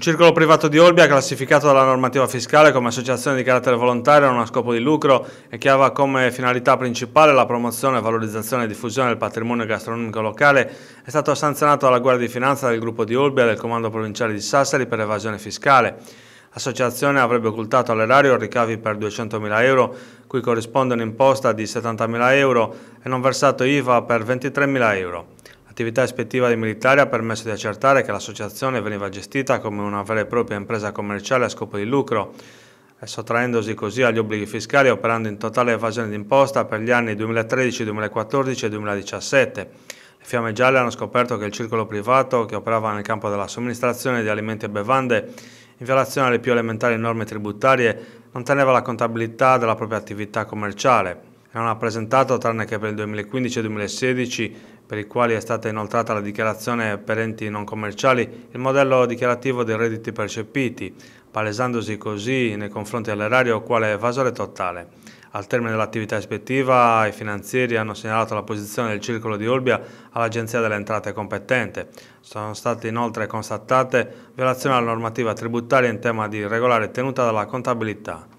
Un circolo privato di Olbia classificato dalla normativa fiscale come associazione di carattere volontario non a scopo di lucro e che aveva come finalità principale la promozione, valorizzazione e diffusione del patrimonio gastronomico locale, è stato sanzionato dalla Guardia di Finanza del gruppo di Olbia e del Comando Provinciale di Sassari per evasione fiscale. L'associazione avrebbe occultato all'erario ricavi per 200.000 euro, cui corrisponde un'imposta di 70.000 euro e non versato IVA per 23.000 euro. L'attività ispettiva dei militari ha permesso di accertare che l'associazione veniva gestita come una vera e propria impresa commerciale a scopo di lucro e eh, sottraendosi così agli obblighi fiscali e operando in totale evasione d'imposta per gli anni 2013, 2014 e 2017. Le Fiamme Gialle hanno scoperto che il circolo privato che operava nel campo della somministrazione di alimenti e bevande in violazione alle più elementari norme tributarie non teneva la contabilità della propria attività commerciale, non ha presentato tranne che per il 2015 e 2016 per i quali è stata inoltrata la dichiarazione per enti non commerciali il modello dichiarativo dei redditi percepiti, palesandosi così nei confronti dell'erario quale evasore totale. Al termine dell'attività ispettiva i finanzieri hanno segnalato la posizione del circolo di Olbia all'Agenzia delle Entrate competente. Sono state inoltre constatate violazioni alla normativa tributaria in tema di regolare tenuta dalla contabilità.